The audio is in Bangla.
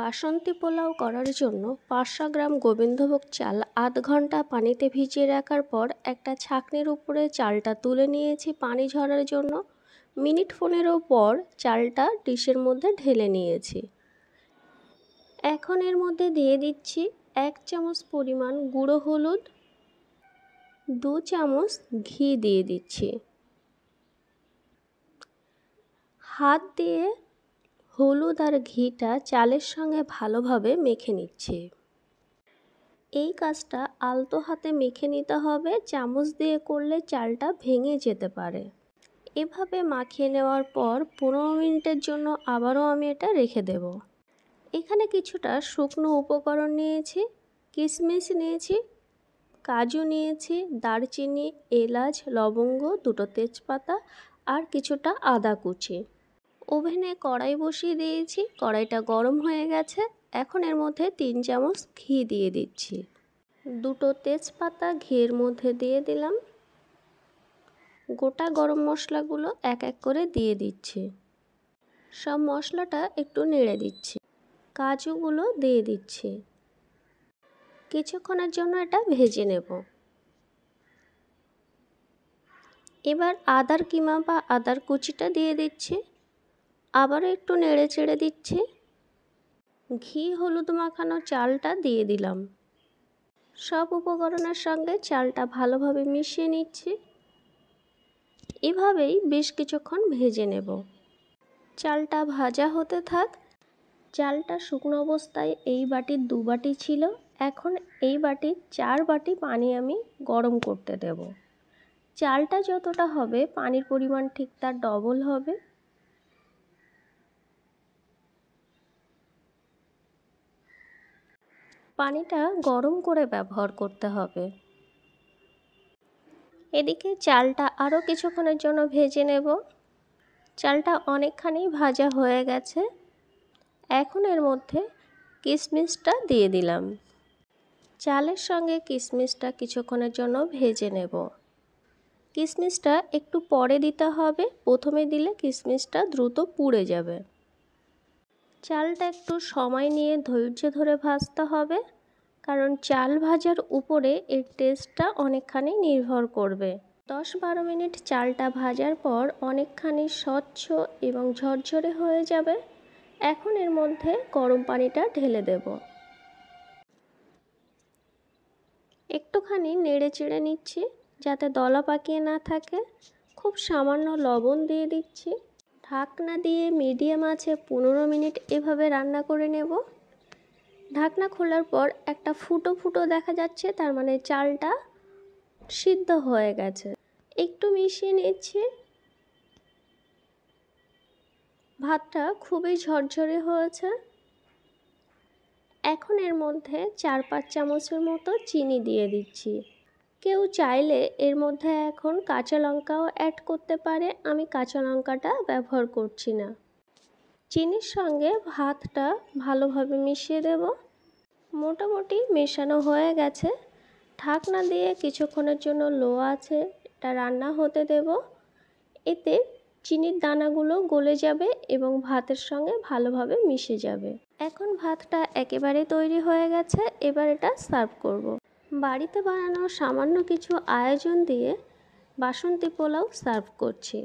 বাসন্তী পোলাও করার জন্য পাঁচশো গ্রাম গোবিন্দভোগ চাল আধ ঘন্টা পানিতে ভিজিয়ে রাখার পর একটা ছাঁকনির উপরে চালটা তুলে নিয়েছি পানি ঝরার জন্য মিনিট ফোনেরও পর চালটা ডিশের মধ্যে ঢেলে নিয়েছি এখন এর মধ্যে দিয়ে দিচ্ছি এক চামচ পরিমাণ গুঁড়ো হলুদ দু চামচ ঘি দিয়ে দিচ্ছি হাত দিয়ে হলুদ আর ঘিটা চালের সঙ্গে ভালোভাবে মেখে নিচ্ছে এই কাজটা আলতো হাতে মেখে নিতে হবে চামচ দিয়ে করলে চালটা ভেঙে যেতে পারে এভাবে মাখিয়ে নেওয়ার পর পনেরো মিনিটের জন্য আবারও আমি এটা রেখে দেব এখানে কিছুটা শুকনো উপকরণ নিয়েছি কিশমিশ নিয়েছি কাজু নিয়েছি দারচিনি এলাচ লবঙ্গ দুটো তেজপাতা আর কিছুটা আদা কুচি ওভেনে কড়াই বসিয়ে দিয়েছি কড়াইটা গরম হয়ে গেছে এখন এর মধ্যে তিন চামচ ঘি দিয়ে দিচ্ছি দুটো তেজপাতা ঘিয়ের মধ্যে দিয়ে দিলাম গোটা গরম মশলাগুলো এক এক করে দিয়ে দিচ্ছি সব মশলাটা একটু নেড়ে দিচ্ছি কাজুগুলো দিয়ে দিচ্ছি কিছুক্ষণের জন্য এটা ভেজে নেব এবার আদার কিমা বা আদার কুচিটা দিয়ে দিচ্ছি আবারও একটু নেড়ে চেড়ে দিচ্ছি ঘি হলুদ মাখানো চালটা দিয়ে দিলাম সব উপকরণের সঙ্গে চালটা ভালোভাবে মিশিয়ে নিচ্ছি এভাবেই বেশ কিছুক্ষণ ভেজে নেব চালটা ভাজা হতে থাক চালটা শুকনো অবস্থায় এই বাটির দু বাটি ছিল এখন এই বাটির চার বাটি পানি আমি গরম করতে দেব চালটা যতটা হবে পানির পরিমাণ ঠিক তার ডবল হবে পানিটা গরম করে ব্যবহার করতে হবে এদিকে চালটা আরও কিছুক্ষণের জন্য ভেজে নেব চালটা অনেকখানি ভাজা হয়ে গেছে এখন এর মধ্যে কিশমিশটা দিয়ে দিলাম চালের সঙ্গে কিশমিশটা কিছুক্ষণের জন্য ভেজে নেব কিশমিশটা একটু পরে দিতে হবে প্রথমে দিলে কিশমিশটা দ্রুত পুড়ে যাবে চালটা একটু সময় নিয়ে ধৈর্য ধরে ভাজতে হবে কারণ চাল ভাজার উপরে এর টেস্টটা অনেকখানি নির্ভর করবে দশ বারো মিনিট চালটা ভাজার পর অনেকখানি স্বচ্ছ এবং ঝরঝরে হয়ে যাবে এখন এর মধ্যে গরম পানিটা ঢেলে দেব একটুখানি নেড়ে চেড়ে নিচ্ছি যাতে দলা পাকিয়ে না থাকে খুব সামান্য লবণ দিয়ে দিচ্ছি ঢাকনা দিয়ে মিডিয়াম আছে পনেরো মিনিট এভাবে রান্না করে নেব ঢাকনা খোলার পর একটা ফুটো ফুটো দেখা যাচ্ছে তার মানে চালটা সিদ্ধ হয়ে গেছে একটু মিশিয়ে নিচ্ছি ভাতটা খুবই ঝরঝরে হয়েছে এখন এর মধ্যে চার পাঁচ চামচের মতো চিনি দিয়ে দিচ্ছি কেউ চাইলে এর মধ্যে এখন কাঁচা লঙ্কাও অ্যাড করতে পারে আমি কাঁচা লঙ্কাটা ব্যবহার করছি না চিনির সঙ্গে ভাতটা ভালোভাবে মিশিয়ে দেব মোটামুটি মেশানো হয়ে গেছে ঢাকনা দিয়ে কিছুক্ষণের জন্য লো আছে এটা রান্না হতে দেব এতে চিনির দানাগুলো গলে যাবে এবং ভাতের সঙ্গে ভালোভাবে মিশে যাবে এখন ভাতটা একেবারে তৈরি হয়ে গেছে এবার এটা সার্ভ করব। বাড়িতে বানানো সামান্য কিছু আয়োজন দিয়ে বাসন্তী পোলাও সার্ভ করছি